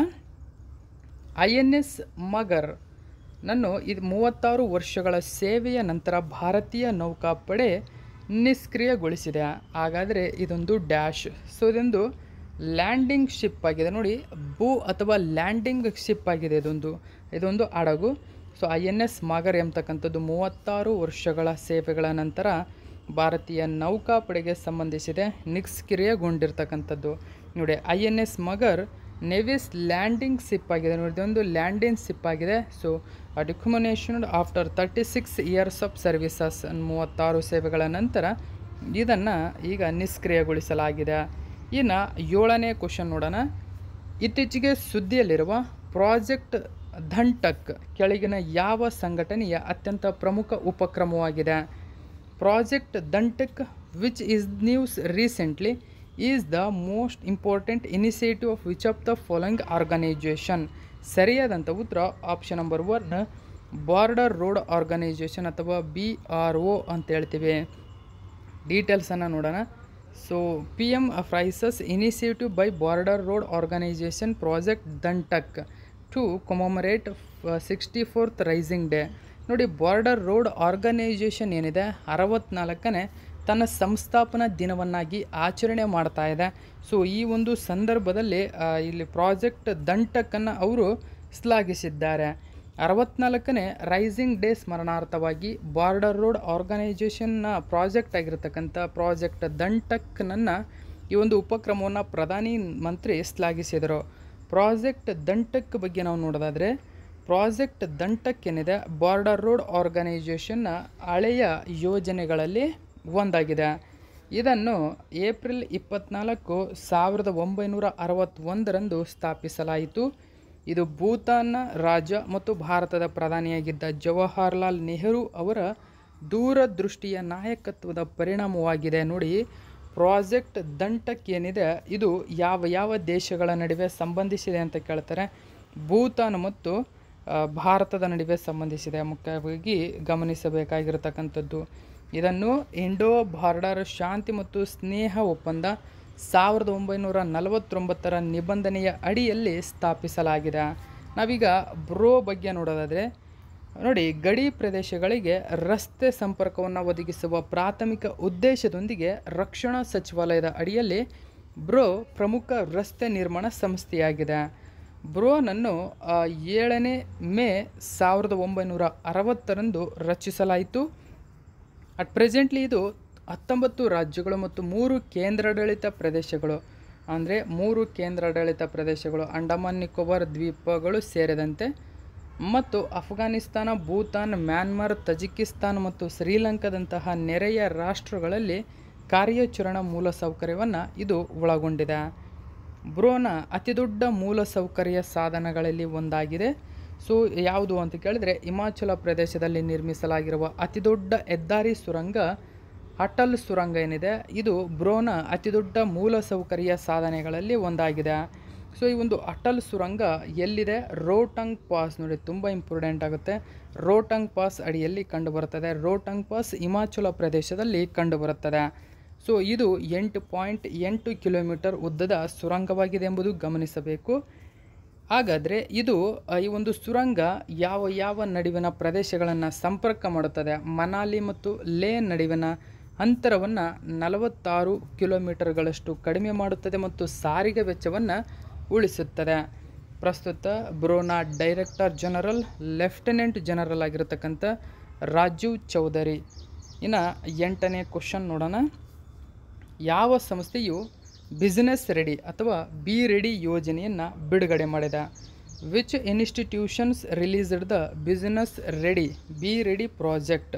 ಐ ಎನ್ ಎಸ್ ಮಗರ್ ನಾನು ಇದು ಮೂವತ್ತಾರು ವರ್ಷಗಳ ಸೇವೆಯ ನಂತರ ಭಾರತೀಯ ನೌಕಾಪಡೆ ನಿಷ್ಕ್ರಿಯಗೊಳಿಸಿದೆ ಹಾಗಾದರೆ ಇದೊಂದು ಡ್ಯಾಶ್ ಸೊ ಇದೊಂದು ಲ್ಯಾಂಡಿಂಗ್ ಶಿಪ್ ಆಗಿದೆ ನೋಡಿ ಬೂ ಅಥವಾ ಲ್ಯಾಂಡಿಂಗ್ ಶಿಪ್ ಆಗಿದೆ ಇದೊಂದು ಇದೊಂದು ಹಡಗು so I N S Magar ಎಂಬತಕ್ಕಂಥದ್ದು ಮೂವತ್ತಾರು ವರ್ಷಗಳ ಸೇವೆಗಳ ನಂತರ ಭಾರತೀಯ ನೌಕಾಪಡೆಗೆ ಸಂಬಂಧಿಸಿದೆ ನಿಷ್ಕ್ರಿಯಗೊಂಡಿರ್ತಕ್ಕಂಥದ್ದು ನೋಡಿ I N S Magar navy's landing ship ಆಗಿದೆ ನೋಡಿ ಇದೊಂದು ಲ್ಯಾಂಡಿಂಗ್ ಸಿಪ್ ಆಗಿದೆ so decommission after thirty six years of services ಮೂವತ್ತಾರು ಸೇವೆಗಳ ನಂತರ ಇದನ್ನು ಈಗ ನಿಷ್ಕ್ರಿಯಗೊಳಿಸಲಾಗಿದೆ ಇನ್ನು ಏಳನೇ ಕ್ವಶನ್ ನೋಡೋಣ ಇತ್ತೀಚೆಗೆ ಸುದ್ದಿಯಲ್ಲಿರುವ ಪ್ರಾಜೆಕ್ಟ್ ಧಂಟಕ್ ಕೆಳಗಿನ ಯಾವ ಸಂಘಟನೆಯ ಅತ್ಯಂತ ಪ್ರಮುಖ ಉಪಕ್ರಮವಾಗಿದೆ Project Dantek, which is news recently, is the most important initiative of which of the following organization ಸರಿಯಾದಂಥ ಉತ್ತರ option number one border road organization ಅಥವಾ ಬಿ ಆರ್ ಒ ಅಂತ ಹೇಳ್ತೀವಿ ಡೀಟೇಲ್ಸನ್ನು ನೋಡೋಣ so P M praises initiative by border road organization project Dantak to commemorate sixty fourth raising day ನೋಡಿ border road organization ಏನಿದೆ ಅರವತ್ನಾಲ್ಕನೇ ತನ್ನ ಸಂಸ್ಥಾಪನಾ ದಿನವನ್ನಾಗಿ ಆಚರಣೆ ಮಾಡ್ತಾ ಇದೆ ಸೊ ಈ ಒಂದು ಸಂದರ್ಭದಲ್ಲಿ ಇಲ್ಲಿ ಪ್ರಾಜೆಕ್ಟ್ ದಂಟಕನ್ನು ಅವರು ಶ್ಲಾಘಿಸಿದ್ದಾರೆ ಅರವತ್ನಾಲ್ಕನೇ ರೈಸಿಂಗ್ ಡೇ ಸ್ಮರಣಾರ್ಥವಾಗಿ ಬಾರ್ಡರ್ ರೋಡ್ ಆರ್ಗನೈಜೇಷನ್ನ ಪ್ರಾಜೆಕ್ಟ್ ಆಗಿರತಕ್ಕಂಥ ಪ್ರಾಜೆಕ್ಟ್ ದಂಟಕ್ನನ್ನು ಈ ಒಂದು ಉಪಕ್ರಮವನ್ನು ಪ್ರಧಾನಿ ಮಂತ್ರಿ ಶ್ಲಾಘಿಸಿದರು ಪ್ರಾಜೆಕ್ಟ್ ದಂಟಕ್ ಬಗ್ಗೆ ನಾವು ನೋಡೋದಾದರೆ ಪ್ರಾಜೆಕ್ಟ್ ದಂಟಕ್ಕೆನಿದೆ ಬಾರ್ಡರ್ ರೋಡ್ ಆರ್ಗನೈಜೇಷನ್ನ ಹಳೆಯ ಯೋಜನೆಗಳಲ್ಲಿ ಒಂದಾಗಿದೆ ಇದನ್ನು ಏಪ್ರಿಲ್ ಇಪ್ಪತ್ನಾಲ್ಕು ಸಾವಿರದ ಒಂಬೈನೂರ ಅರವತ್ತೊಂದರಂದು ಸ್ಥಾಪಿಸಲಾಯಿತು ಇದು ಭೂತಾನ್ನ ರಾಜ ಮತ್ತು ಭಾರತದ ಪ್ರಧಾನಿಯಾಗಿದ್ದ ಜವಾಹರ್ಲಾಲ್ ನೆಹರು ಅವರ ದೂರದೃಷ್ಟಿಯ ನಾಯಕತ್ವದ ಪರಿಣಾಮವಾಗಿದೆ ನೋಡಿ ಪ್ರಾಜೆಕ್ಟ್ ದಂಟಕ್ಕೇನಿದೆ ಇದು ಯಾವ ಯಾವ ದೇಶಗಳ ನಡುವೆ ಸಂಬಂಧಿಸಿದೆ ಅಂತ ಕೇಳ್ತಾರೆ ಭೂತಾನ್ ಮತ್ತು ಭಾರತದ ನಡುವೆ ಸಂಬಂಧಿಸಿದೆ ಮುಖ್ಯವಾಗಿ ಗಮನಿಸಬೇಕಾಗಿರತಕ್ಕಂಥದ್ದು ಇದನ್ನು ಇಂಡೋ ಬಾರ್ಡರ್ ಶಾಂತಿ ಮತ್ತು ಸ್ನೇಹ ಒಪ್ಪಂದ ಸಾವಿರದ ಒಂಬೈನೂರ ನಲವತ್ತೊಂಬತ್ತರ ನಿಬಂಧನೆಯ ಅಡಿಯಲ್ಲಿ ಸ್ಥಾಪಿಸಲಾಗಿದೆ ನಾವೀಗ ಬ್ರೋ ಬಗ್ಗೆ ನೋಡೋದಾದರೆ ನೋಡಿ ಗಡಿ ಪ್ರದೇಶಗಳಿಗೆ ರಸ್ತೆ ಸಂಪರ್ಕವನ್ನು ಒದಗಿಸುವ ಪ್ರಾಥಮಿಕ ಉದ್ದೇಶದೊಂದಿಗೆ ರಕ್ಷಣಾ ಸಚಿವಾಲಯದ ಅಡಿಯಲ್ಲಿ ಬ್ರೋ ಪ್ರಮುಖ ರಸ್ತೆ ನಿರ್ಮಾಣ ಸಂಸ್ಥೆಯಾಗಿದೆ ಬ್ರೋನನ್ನು ಏಳನೇ ಮೇ ಸಾವಿರದ ಒಂಬೈನೂರ ಅರವತ್ತರಂದು ರಚಿಸಲಾಯಿತು ಅಟ್ ಪ್ರೆಸೆಂಟ್ಲಿ ಇದು ಹತ್ತೊಂಬತ್ತು ರಾಜ್ಯಗಳು ಮತ್ತು ಮೂರು ಕೇಂದ್ರಾಡಳಿತ ಪ್ರದೇಶಗಳು ಅಂದರೆ ಮೂರು ಕೇಂದ್ರಾಡಳಿತ ಪ್ರದೇಶಗಳು ಅಂಡಮಾನ್ ನಿಕೋಬಾರ್ ದ್ವೀಪಗಳು ಸೇರಿದಂತೆ ಮತ್ತು ಅಫ್ಘಾನಿಸ್ತಾನ ಭೂತಾನ್ ಮ್ಯಾನ್ಮಾರ್ ತಜಿಕಿಸ್ತಾನ್ ಮತ್ತು ಶ್ರೀಲಂಕಾದಂತಹ ನೆರೆಯ ರಾಷ್ಟ್ರಗಳಲ್ಲಿ ಕಾರ್ಯಾಚರಣಾ ಮೂಲಸೌಕರ್ಯವನ್ನು ಇದು ಒಳಗೊಂಡಿದೆ ಬ್ರೋನ ಅತಿದೊಡ್ಡ ಮೂಲಸೌಕರ್ಯ ಸಾಧನಗಳಲ್ಲಿ ಒಂದಾಗಿದೆ ಸೊ ಯಾವುದು ಅಂತ ಕೇಳಿದ್ರೆ ಹಿಮಾಚಲ ಪ್ರದೇಶದಲ್ಲಿ ನಿರ್ಮಿಸಲಾಗಿರುವ ಅತಿದೊಡ್ಡ ಹೆದ್ದಾರಿ ಸುರಂಗ ಅಟಲ್ ಸುರಂಗ ಏನಿದೆ ಇದು ಬ್ರೋನ ಅತಿದೊಡ್ಡ ಮೂಲಸೌಕರ್ಯ ಸಾಧನೆಗಳಲ್ಲಿ ಒಂದಾಗಿದೆ ಸೊ ಈ ಒಂದು ಅಟಲ್ ಸುರಂಗ ಎಲ್ಲಿದೆ ರೋಟಂಗ್ ಪಾಸ್ ನೋಡಿ ತುಂಬ ಇಂಪಾರ್ಟೆಂಟ್ ಆಗುತ್ತೆ ರೋಟಂಗ್ ಪಾಸ್ ಅಡಿಯಲ್ಲಿ ಕಂಡುಬರುತ್ತದೆ ರೋಟಂಗ್ ಪಾಸ್ ಹಿಮಾಚಲ ಪ್ರದೇಶದಲ್ಲಿ ಕಂಡುಬರುತ್ತದೆ ಸೊ ಇದು ಎಂಟು ಪಾಯಿಂಟ್ ಎಂಟು ಕಿಲೋಮೀಟರ್ ಉದ್ದದ ಸುರಂಗವಾಗಿದೆ ಎಂಬುದು ಗಮನಿಸಬೇಕು ಹಾಗಾದರೆ ಇದು ಈ ಒಂದು ಸುರಂಗ ಯಾವ ಯಾವ ನಡುವಿನ ಪ್ರದೇಶಗಳನ್ನು ಸಂಪರ್ಕ ಮಾಡುತ್ತದೆ ಮನಾಲಿ ಮತ್ತು ಲೇ ನಡುವಿನ ಅಂತರವನ್ನು ನಲವತ್ತಾರು ಕಿಲೋಮೀಟರ್ಗಳಷ್ಟು ಕಡಿಮೆ ಮಾಡುತ್ತದೆ ಮತ್ತು ಸಾರಿಗೆ ವೆಚ್ಚವನ್ನು ಉಳಿಸುತ್ತದೆ ಪ್ರಸ್ತುತ ಬ್ರೋನಾ ಡೈರೆಕ್ಟರ್ ಜನರಲ್ ಲೆಫ್ಟಿನೆಂಟ್ ಜನರಲ್ ಆಗಿರತಕ್ಕಂಥ ರಾಜೀವ್ ಚೌಧರಿ ಇನ್ನು ಎಂಟನೇ ಕ್ವಶನ್ ನೋಡೋಣ ಯಾವ ಸಂಸ್ಥೆಯು ಬಿಸ್ನೆಸ್ ರೆಡಿ ಅಥವಾ ಬಿ ರೆಡಿ ಯೋಜನೆಯನ್ನು ಬಿಡುಗಡೆ ಮಾಡಿದ which institutions released the business ready B ready project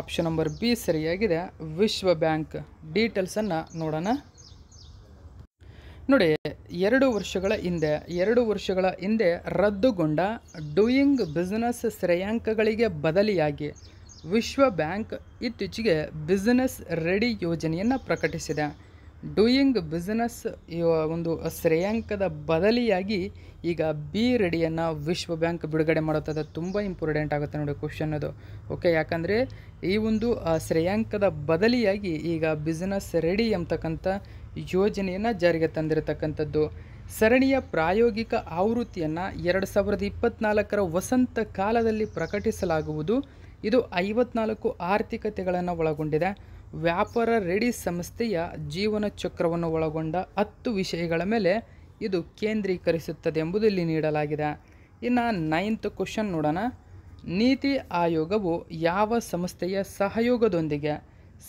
option number B ಸರಿಯಾಗಿದೆ ವಿಶ್ವ ಬ್ಯಾಂಕ್ ಡೀಟೇಲ್ಸನ್ನು ನೋಡೋಣ ನೋಡಿ ಎರಡು ವರ್ಷಗಳ ಹಿಂದೆ ಎರಡು ವರ್ಷಗಳ ಹಿಂದೆ ರದ್ದುಗೊಂಡ ಡೂಯಿಂಗ್ ಬಿಸ್ನೆಸ್ ಶ್ರೇಯಾಂಕಗಳಿಗೆ ಬದಲಿಯಾಗಿ ವಿಶ್ವ ಬ್ಯಾಂಕ್ ಇತ್ತೀಚೆಗೆ ಬಿಸ್ನೆಸ್ ರೆಡಿ ಯೋಜನೆಯನ್ನು ಪ್ರಕಟಿಸಿದೆ ಡೂಯಿಂಗ್ ಬಿಸಿನೆಸ್ ಒಂದು ಶ್ರೇಯಾಂಕದ ಬದಲಿಯಾಗಿ ಈಗ ಬಿ ರೆಡಿಯನ್ನು ವಿಶ್ವ ಬ್ಯಾಂಕ್ ಬಿಡುಗಡೆ ಮಾಡುತ್ತದೆ ತುಂಬ ಇಂಪಾರ್ಟೆಂಟ್ ಆಗುತ್ತೆ ನೋಡಿ ಕ್ವಶನ್ ಅದು ಓಕೆ ಯಾಕಂದರೆ ಈ ಒಂದು ಶ್ರೇಯಾಂಕದ ಬದಲಿಯಾಗಿ ಈಗ ಬಿಸ್ನೆಸ್ ರೆಡಿ ಎಂಬತಕ್ಕಂಥ ಯೋಜನೆಯನ್ನು ಜಾರಿಗೆ ತಂದಿರತಕ್ಕಂಥದ್ದು ಸರಣಿಯ ಪ್ರಾಯೋಗಿಕ ಆವೃತ್ತಿಯನ್ನು ಎರಡು ಸಾವಿರದ ಇಪ್ಪತ್ತ್ನಾಲ್ಕರ ವಸಂತ ಕಾಲದಲ್ಲಿ ಪ್ರಕಟಿಸಲಾಗುವುದು ಇದು ಐವತ್ನಾಲ್ಕು ಆರ್ಥಿಕತೆಗಳನ್ನು ಒಳಗೊಂಡಿದೆ ವ್ಯಾಪಾರ ರೆಡಿ ಸಂಸ್ಥೆಯ ಜೀವನ ಚಕ್ರವನ್ನು ಒಳಗೊಂಡ ಹತ್ತು ವಿಷಯಗಳ ಮೇಲೆ ಇದು ಕೇಂದ್ರೀಕರಿಸುತ್ತದೆ ಎಂಬುದು ಇಲ್ಲಿ ನೀಡಲಾಗಿದೆ ಇನ್ನು ನೈನ್ತ್ ಕ್ವಶನ್ ನೋಡೋಣ ನೀತಿ ಆಯೋಗವು ಯಾವ ಸಂಸ್ಥೆಯ ಸಹಯೋಗದೊಂದಿಗೆ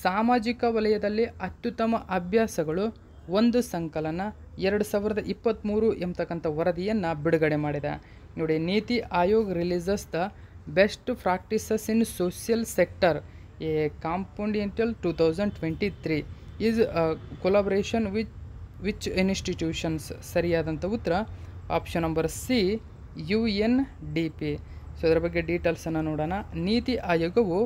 ಸಾಮಾಜಿಕ ವಲಯದಲ್ಲಿ ಅತ್ಯುತ್ತಮ ಅಭ್ಯಾಸಗಳು ಒಂದು ಸಂಕಲನ ಎರಡು ಸಾವಿರದ ಇಪ್ಪತ್ತ್ಮೂರು ಎಂಬತಕ್ಕಂಥ ವರದಿಯನ್ನು ಬಿಡುಗಡೆ ಮಾಡಿದೆ ನೋಡಿ NITI Aayog releases the best practices in social sector a compendium two thousand twenty three is collaboration with which institutions ಸರಿಯಾದಂಥ ಉತ್ತರ option number C U N D P so ಇದರ ಬಗ್ಗೆ ಡೀಟೇಲ್ಸನ್ನು ನೋಡೋಣ ನೀತಿ ಆಯೋಗವು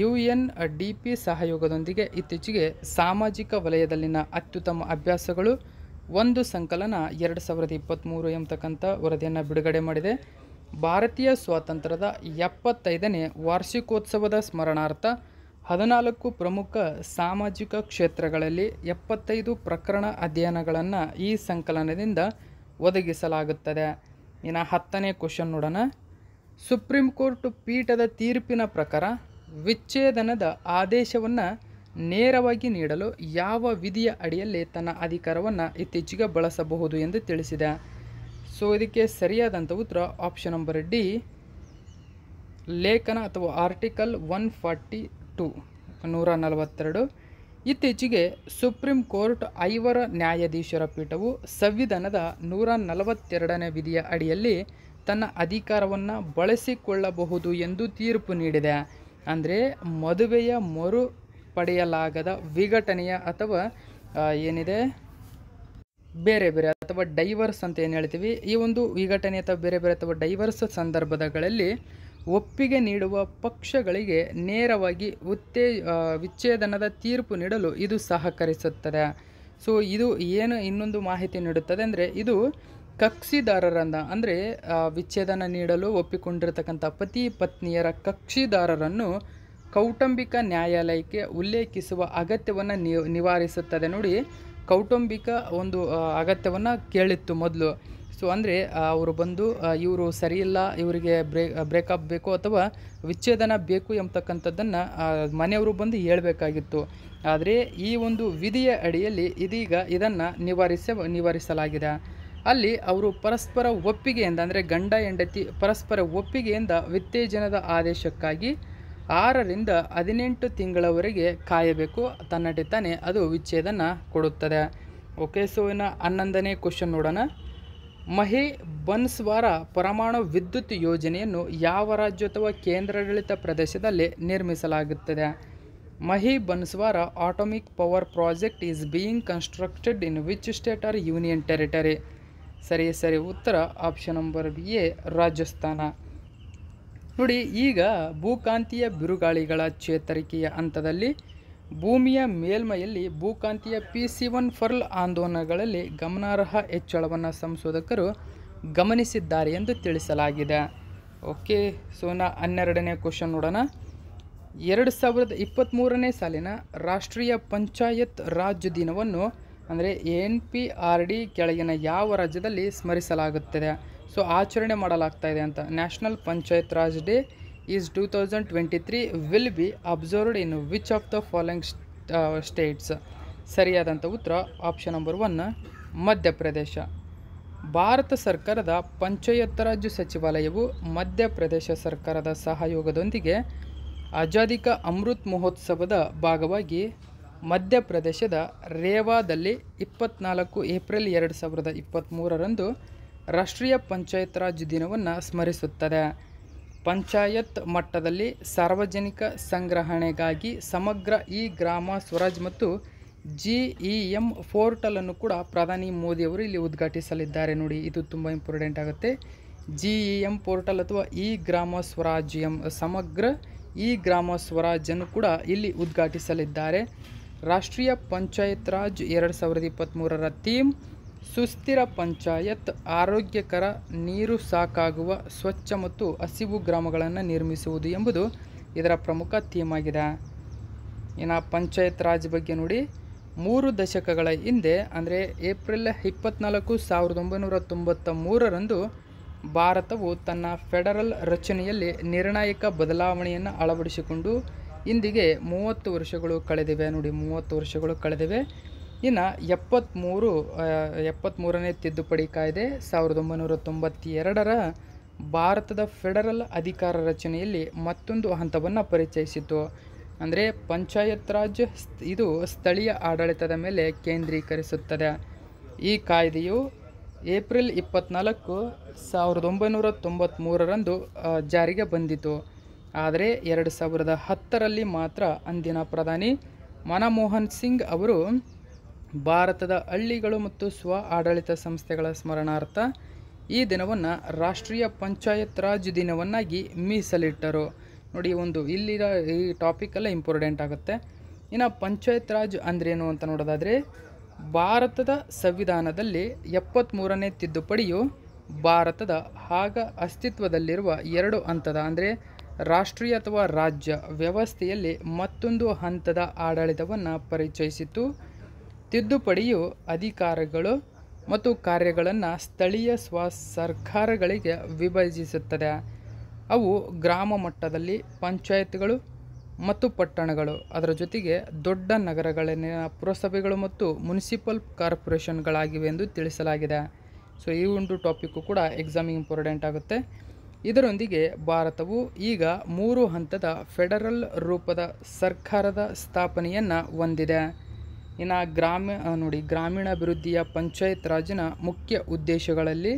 ಯು ಎನ್ ಡಿ ಪಿ ಸಹಯೋಗದೊಂದಿಗೆ ಇತ್ತೀಚೆಗೆ ಸಾಮಾಜಿಕ ವಲಯದಲ್ಲಿನ ಅತ್ಯುತ್ತಮ ಅಭ್ಯಾಸಗಳು ಒಂದು ಸಂಕಲನ ಎರಡು ಸಾವಿರದ ಇಪ್ಪತ್ತ್ಮೂರು ಎಂಬತಕ್ಕಂಥ ವರದಿಯನ್ನು ಬಿಡುಗಡೆ ಮಾಡಿದೆ ಭಾರತೀಯ ಸ್ವಾತಂತ್ರ್ಯದ ಎಪ್ಪತ್ತೈದನೇ ವಾರ್ಷಿಕೋತ್ಸವದ ಸ್ಮರಣಾರ್ಥ ಹದಿನಾಲ್ಕು ಪ್ರಮುಖ ಸಾಮಾಜಿಕ ಕ್ಷೇತ್ರಗಳಲ್ಲಿ ಎಪ್ಪತ್ತೈದು ಪ್ರಕರಣ ಅಧ್ಯಯನಗಳನ್ನು ಈ ಸಂಕಲನದಿಂದ ಒದಗಿಸಲಾಗುತ್ತದೆ ಇನ್ನು ಹತ್ತನೇ ಕ್ವಶನ್ ನೋಡೋಣ ಸುಪ್ರೀಂ ಕೋರ್ಟ್ ಪೀಠದ ತೀರ್ಪಿನ ಪ್ರಕಾರ ವಿಚ್ಛೇದನದ ಆದೇಶವನ್ನು ನೇರವಾಗಿ ನೀಡಲು ಯಾವ ವಿಧಿಯ ಅಡಿಯಲ್ಲಿ ತನ್ನ ಅಧಿಕಾರವನ್ನು ಇತ್ತೀಚೆಗೆ ಬಳಸಬಹುದು ಎಂದು ತಿಳಿಸಿದೆ ಸೊ ಇದಕ್ಕೆ ಸರಿಯಾದಂಥ ಉತ್ತರ ಆಪ್ಷನ್ ನಂಬರ್ ಡಿ ಲೇಖನ ಅಥವಾ ಆರ್ಟಿಕಲ್ ಒನ್ ಫಾರ್ಟಿ ಟು ನೂರ ನಲವತ್ತೆರಡು ಇತ್ತೀಚೆಗೆ ಸುಪ್ರೀಂ ಕೋರ್ಟ್ ಐವರ ನ್ಯಾಯಾಧೀಶರ ಪೀಠವು ಸಂವಿಧಾನದ ನೂರ ನಲವತ್ತೆರಡನೇ ವಿಧಿಯ ಅಡಿಯಲ್ಲಿ ತನ್ನ ಅಧಿಕಾರವನ್ನು ಬಳಸಿಕೊಳ್ಳಬಹುದು ಎಂದು ತೀರ್ಪು ನೀಡಿದೆ ಅಂದರೆ ಮದುವೆಯ ಮರು ಪಡೆಯಲಾಗದ ವಿಘಟನೆಯ ಅಥವಾ ಏನಿದೆ ಬೇರೆ ಬೇರೆ ಅಥವಾ ಡೈವರ್ಸ್ ಅಂತ ಏನು ಹೇಳ್ತೀವಿ ಈ ಒಂದು ವಿಘಟನೆ ಅಥವಾ ಬೇರೆ ಬೇರೆ ಅಥವಾ ಡೈವರ್ಸ್ ಸಂದರ್ಭಗಳಲ್ಲಿ ಒಪ್ಪಿಗೆ ನೀಡುವ ಪಕ್ಷಗಳಿಗೆ ನೇರವಾಗಿ ಉತ್ತೇ ವಿಚ್ಛೇದನದ ತೀರ್ಪು ನೀಡಲು ಇದು ಸಹಕರಿಸುತ್ತದೆ ಸೊ ಇದು ಏನು ಇನ್ನೊಂದು ಮಾಹಿತಿ ನೀಡುತ್ತದೆ ಅಂದರೆ ಇದು ಕಕ್ಷಿದಾರರನ್ನು ಅಂದರೆ ವಿಚ್ಛೇದನ ನೀಡಲು ಒಪ್ಪಿಕೊಂಡಿರತಕ್ಕಂಥ ಪತಿ ಪತ್ನಿಯರ ಕಕ್ಷಿದಾರರನ್ನು ಕೌಟುಂಬಿಕ ನ್ಯಾಯಾಲಯಕ್ಕೆ ಉಲ್ಲೇಖಿಸುವ ಅಗತ್ಯವನ್ನು ನಿವಾರಿಸುತ್ತದೆ ನೋಡಿ ಕೌಟುಂಬಿಕ ಒಂದು ಅಗತ್ಯವನ್ನು ಕೇಳಿತ್ತು ಮೊದಲು ಸೊ ಅಂದರೆ ಅವರು ಬಂದು ಇವರು ಸರಿಯಿಲ್ಲ ಇವರಿಗೆ ಬ್ರೇ ಬ್ರೇಕಪ್ ಬೇಕು ಅಥವಾ ವಿಚ್ಛೇದನ ಬೇಕು ಎಂಬತಕ್ಕಂಥದ್ದನ್ನು ಮನೆಯವರು ಬಂದು ಹೇಳಬೇಕಾಗಿತ್ತು ಆದರೆ ಈ ಒಂದು ವಿಧಿಯ ಅಡಿಯಲ್ಲಿ ಇದೀಗ ಇದನ್ನು ನಿವಾರಿಸ ನಿವಾರಿಸಲಾಗಿದೆ ಅಲ್ಲಿ ಅವರು ಪರಸ್ಪರ ಒಪ್ಪಿಗೆಯಿಂದ ಅಂದರೆ ಗಂಡ ಹೆಂಡತಿ ಪರಸ್ಪರ ಒಪ್ಪಿಗೆಯಿಂದ ವಿತ್ತೇಜನದ ಆದೇಶಕ್ಕಾಗಿ ಆರರಿಂದ ಹದಿನೆಂಟು ತಿಂಗಳವರೆಗೆ ಕಾಯಬೇಕು ತನ್ನಡಿ ತಾನೇ ಅದು ವಿಚ್ಛೇದನ ಕೊಡುತ್ತದೆ ಓಕೆ ಸೊ ಇನ್ನು ಹನ್ನೊಂದನೇ ಕ್ವಶನ್ ನೋಡೋಣ ಮಹಿ ಬನ್ಸ್ವಾರ ಪರಮಾಣು ವಿದ್ಯುತ್ ಯೋಜನೆಯನ್ನು ಯಾವ ರಾಜ್ಯ ಅಥವಾ ಕೇಂದ್ರಾಡಳಿತ ಪ್ರದೇಶದಲ್ಲಿ ನಿರ್ಮಿಸಲಾಗುತ್ತದೆ Mahi Banswara atomic power project is being constructed in which state or union territory ಸರಿ ಸರಿ ಉತ್ತರ option number B A Rajasthan ನೋಡಿ ಈಗ ಭೂಕಾಂತೀಯ ಬಿರುಗಾಳಿಗಳ ಚೇತರಿಕೆಯ ಹಂತದಲ್ಲಿ ಭೂಮಿಯ ಮೇಲ್ಮೈಯಲ್ಲಿ ಭೂಕಾಂತೀಯ ಪಿ ಸಿ ಒನ್ ಫರ್ಲ್ ಆಂದೋಲನಗಳಲ್ಲಿ ಗಮನಾರ್ಹ ಹೆಚ್ಚಳವನ್ನು ಸಂಶೋಧಕರು ಗಮನಿಸಿದ್ದಾರೆ ಎಂದು ತಿಳಿಸಲಾಗಿದೆ ಓಕೆ ಸೋನಾ ಹನ್ನೆರಡನೇ ಕ್ವಶನ್ ನೋಡೋಣ ಎರಡು ಸಾವಿರದ ಇಪ್ಪತ್ತ್ಮೂರನೇ ಸಾಲಿನ ರಾಷ್ಟ್ರೀಯ ಪಂಚಾಯತ್ ರಾಜ್ಯ ದಿನವನ್ನು ಅಂದರೆ ಎನ್ ಪಿ ಆರ್ ಡಿ ಕೆಳಗಿನ ಯಾವ ರಾಜ್ಯದಲ್ಲಿ ಸ್ಮರಿಸಲಾಗುತ್ತದೆ ಸೊ ಆಚರಣೆ ಮಾಡಲಾಗ್ತಾ ಇದೆ ಅಂತ national panchayat raj day is two thousand twenty three will be observed in which of the following states ಸರಿಯಾದಂಥ ಉತ್ತರ ಆಪ್ಷನ್ ನಂಬರ್ ಒನ್ ಮಧ್ಯಪ್ರದೇಶ ಭಾರತ ಸರ್ಕಾರದ ಪಂಚಾಯತ್ ರಾಜ್ಯ ಸಚಿವಾಲಯವು ಮಧ್ಯಪ್ರದೇಶ ಸರ್ಕಾರದ ಸಹಯೋಗದೊಂದಿಗೆ ಆಜಾದಿಕ ಅಮೃತ್ ಮಹೋತ್ಸವದ ಭಾಗವಾಗಿ ಮಧ್ಯಪ್ರದೇಶದ ರೇವಾದಲ್ಲಿ ಇಪ್ಪತ್ನಾಲ್ಕು ಏಪ್ರಿಲ್ ಎರಡು ಸಾವಿರದ ಇಪ್ಪತ್ತ್ಮೂರರಂದು ರಾಷ್ಟ್ರೀಯ ಪಂಚಾಯತ್ ರಾಜ್ ದಿನವನ್ನು ಸ್ಮರಿಸುತ್ತದೆ ಪಂಚಾಯತ್ ಮಟ್ಟದಲ್ಲಿ ಸಾರ್ವಜನಿಕ ಸಂಗ್ರಹಣೆಗಾಗಿ ಸಮಗ್ರ ಇ ಗ್ರಾಮ ಸ್ವರಾಜ್ ಮತ್ತು ಜಿ ಇ ಎಂ ಪೋರ್ಟಲನ್ನು ಕೂಡ ಪ್ರಧಾನಿ ಮೋದಿಯವರು ಇಲ್ಲಿ ಉದ್ಘಾಟಿಸಲಿದ್ದಾರೆ ನೋಡಿ ಇದು ತುಂಬ ಇಂಪಾರ್ಟೆಂಟ್ ಆಗುತ್ತೆ ಜಿ ಇ ಎಂ ಪೋರ್ಟಲ್ ಅಥವಾ ಇ ಗ್ರಾಮ ಸ್ವರಾಜ್ ಎಂ ಸಮಗ್ರ ಇ ಗ್ರಾಮ ಅನ್ನು ಕೂಡ ಇಲ್ಲಿ ಉದ್ಘಾಟಿಸಲಿದ್ದಾರೆ ರಾಷ್ಟ್ರೀಯ ಪಂಚಾಯತ್ ರಾಜ್ ಎರಡು ಸಾವಿರದ ಇಪ್ಪತ್ತ್ಮೂರರ ಥೀಮ್ ಸುಸ್ಥಿರ ಪಂಚಾಯತ್ ಆರೋಗ್ಯಕರ ನೀರು ಸಾಕಾಗುವ ಸ್ವಚ್ಛ ಮತ್ತು ಹಸಿವು ಗ್ರಾಮಗಳನ್ನು ನಿರ್ಮಿಸುವುದು ಎಂಬುದು ಇದರ ಪ್ರಮುಖ ಥೀಮ್ ಆಗಿದೆ ಇನ್ನು ಪಂಚಾಯತ್ ರಾಜ್ ಬಗ್ಗೆ ನೋಡಿ ಮೂರು ದಶಕಗಳ ಹಿಂದೆ ಅಂದರೆ ಏಪ್ರಿಲ್ ಇಪ್ಪತ್ತ್ನಾಲ್ಕು ಸಾವಿರದ ಒಂಬೈನೂರ ತೊಂಬತ್ತ ಮೂರರಂದು ಭಾರತವು ತನ್ನ ಫೆಡರಲ್ ರಚನೆಯಲ್ಲಿ ನಿರ್ಣಾಯಕ ಬದಲಾವಣೆಯನ್ನು ಅಳವಡಿಸಿಕೊಂಡು ಇಂದಿಗೆ ಮೂವತ್ತು ವರ್ಷಗಳು ಕಳೆದಿವೆ ನೋಡಿ ಮೂವತ್ತು ವರ್ಷಗಳು ಕಳೆದಿವೆ ಇನ್ನು ಎಪ್ಪತ್ತ್ಮೂರು ಎಪ್ಪತ್ತ್ಮೂರನೇ ತಿದ್ದುಪಡಿ ಕಾಯ್ದೆ ಸಾವಿರದ ಒಂಬೈನೂರ ತೊಂಬತ್ತೆರಡರ ಭಾರತದ ಫೆಡರಲ್ ಅಧಿಕಾರ ರಚನೆಯಲ್ಲಿ ಮತ್ತೊಂದು ಹಂತವನ್ನು ಪರಿಚಯಿಸಿತು ಅಂದರೆ ಪಂಚಾಯತ್ ರಾಜ್ ಇದು ಸ್ಥಳೀಯ ಆಡಳಿತದ ಮೇಲೆ ಕೇಂದ್ರೀಕರಿಸುತ್ತದೆ ಈ ಕಾಯ್ದೆಯು ಏಪ್ರಿಲ್ ಇಪ್ಪತ್ತ್ನಾಲ್ಕು ಸಾವಿರದ ಒಂಬೈನೂರ ತೊಂಬತ್ತ್ಮೂರರಂದು ಜಾರಿಗೆ ಬಂದಿತು ಆದರೆ ಎರಡು ಸಾವಿರದ ಹತ್ತರಲ್ಲಿ ಮಾತ್ರ ಅಂದಿನ ಪ್ರಧಾನಿ ಮನಮೋಹನ್ ಸಿಂಗ್ ಅವರು ಭಾರತದ ಹಳ್ಳಿಗಳು ಮತ್ತು ಸ್ವ ಆಡಳಿತ ಸಂಸ್ಥೆಗಳ ಸ್ಮರಣಾರ್ಥ ಈ ದಿನವನ್ನು ರಾಷ್ಟ್ರೀಯ ಪಂಚಾಯತ್ ರಾಜ್ ದಿನವನ್ನಾಗಿ ಮೀಸಲಿಟ್ಟರು ನೋಡಿ ಒಂದು ಇಲ್ಲಿರೋ ಈ ಟಾಪಿಕ್ಕೆಲ್ಲ ಇಂಪಾರ್ಟೆಂಟ್ ಆಗುತ್ತೆ ಇನ್ನು ಪಂಚಾಯತ್ ರಾಜ್ ಅಂದ್ರೇನು ಅಂತ ನೋಡೋದಾದರೆ ಭಾರತದ ಸಂವಿಧಾನದಲ್ಲಿ ಎಪ್ಪತ್ತ್ಮೂರನೇ ತಿದ್ದುಪಡಿಯು ಭಾರತದ ಆಗ ಅಸ್ತಿತ್ವದಲ್ಲಿರುವ ಎರಡು ಹಂತದ ಅಂದರೆ ರಾಷ್ಟ್ರೀಯ ಅಥವಾ ರಾಜ್ಯ ವ್ಯವಸ್ಥೆಯಲ್ಲಿ ಮತ್ತೊಂದು ಹಂತದ ಆಡಳಿತವನ್ನು ಪರಿಚಯಿಸಿತು ತಿದ್ದುಪಡಿಯು ಅಧಿಕಾರಗಳು ಮತ್ತು ಕಾರ್ಯಗಳನ್ನು ಸ್ಥಳೀಯ ಸ್ವ ಸರ್ಕಾರಗಳಿಗೆ ವಿಭಜಿಸುತ್ತದೆ ಅವು ಗ್ರಾಮ ಮಟ್ಟದಲ್ಲಿ ಪಂಚಾಯತ್ಗಳು ಮತ್ತು ಪಟ್ಟಣಗಳು ಅದರ ಜೊತೆಗೆ ದೊಡ್ಡ ನಗರಗಳಲ್ಲಿನ ಪುರಸಭೆಗಳು ಮತ್ತು ಮುನ್ಸಿಪಲ್ ಕಾರ್ಪೊರೇಷನ್ಗಳಾಗಿವೆ ಎಂದು ತಿಳಿಸಲಾಗಿದೆ ಸೊ ಈ ಒಂದು ಟಾಪಿಕ್ಕು ಕೂಡ ಎಕ್ಸಾಮ್ ಇಂಪಾರ್ಟೆಂಟ್ ಆಗುತ್ತೆ ಇದರೊಂದಿಗೆ ಭಾರತವು ಈಗ ಮೂರು ಹಂತದ ಫೆಡರಲ್ ರೂಪದ ಸರ್ಕಾರದ ಸ್ಥಾಪನೆಯನ್ನು ಹೊಂದಿದೆ ಇನ್ನು ಗ್ರಾಮ ನೋಡಿ ಗ್ರಾಮೀಣಾಭಿವೃದ್ಧಿಯ ಪಂಚಾಯತ್ ರಾಜಿನ ಮುಖ್ಯ ಉದ್ದೇಶಗಳಲ್ಲಿ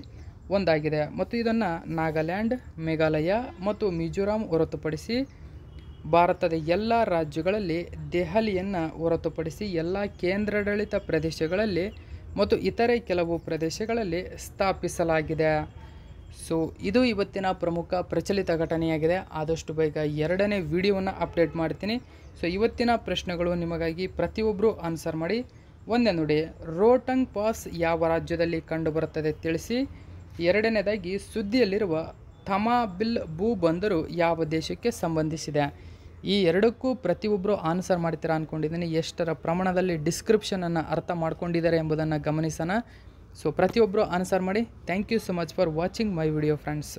ಒಂದಾಗಿದೆ ಮತ್ತು ಇದನ್ನು ನಾಗಾಲ್ಯಾಂಡ್ ಮೇಘಾಲಯ ಮತ್ತು ಮಿಜೋರಾಂ ಹೊರತುಪಡಿಸಿ ಭಾರತದ ಎಲ್ಲ ರಾಜ್ಯಗಳಲ್ಲಿ ದೆಹಲಿಯನ್ನು ಹೊರತುಪಡಿಸಿ ಎಲ್ಲ ಕೇಂದ್ರಾಡಳಿತ ಪ್ರದೇಶಗಳಲ್ಲಿ ಮತ್ತು ಇತರೆ ಕೆಲವು ಪ್ರದೇಶಗಳಲ್ಲಿ ಸ್ಥಾಪಿಸಲಾಗಿದೆ ಸೊ ಇದು ಇವತ್ತಿನ ಪ್ರಮುಖ ಪ್ರಚಲಿತ ಘಟನೆಯಾಗಿದೆ ಆದಷ್ಟು ಬೇಗ ಎರಡನೇ ವಿಡಿಯೋವನ್ನು ಅಪ್ಡೇಟ್ ಮಾಡ್ತೀನಿ ಸೊ ಇವತ್ತಿನ ಪ್ರಶ್ನೆಗಳು ನಿಮಗಾಗಿ ಪ್ರತಿಯೊಬ್ಬರು ಆನ್ಸರ್ ಮಾಡಿ ಒಂದೇ ನೋಡಿ ರೋಟಂಗ್ ಪಾಸ್ ಯಾವ ರಾಜ್ಯದಲ್ಲಿ ಕಂಡುಬರುತ್ತದೆ ತಿಳಿಸಿ ಎರಡನೇದಾಗಿ ಸುದ್ದಿಯಲ್ಲಿರುವ ಥಮಾಬಿಲ್ ಭೂ ಬಂದರು ಯಾವ ದೇಶಕ್ಕೆ ಸಂಬಂಧಿಸಿದೆ ಈ ಎರಡಕ್ಕೂ ಪ್ರತಿಯೊಬ್ಬರು ಆನ್ಸರ್ ಮಾಡ್ತೀರಾ ಅಂದ್ಕೊಂಡಿದ್ದೀನಿ ಎಷ್ಟರ ಪ್ರಮಾಣದಲ್ಲಿ ಡಿಸ್ಕ್ರಿಪ್ಷನನ್ನು ಅರ್ಥ ಮಾಡ್ಕೊಂಡಿದ್ದಾರೆ ಎಂಬುದನ್ನು ಗಮನಿಸೋಣ ಸೊ ಪ್ರತಿಯೊಬ್ಬರು ಆನ್ಸರ್ ಮಾಡಿ thank you so much for watching my video friends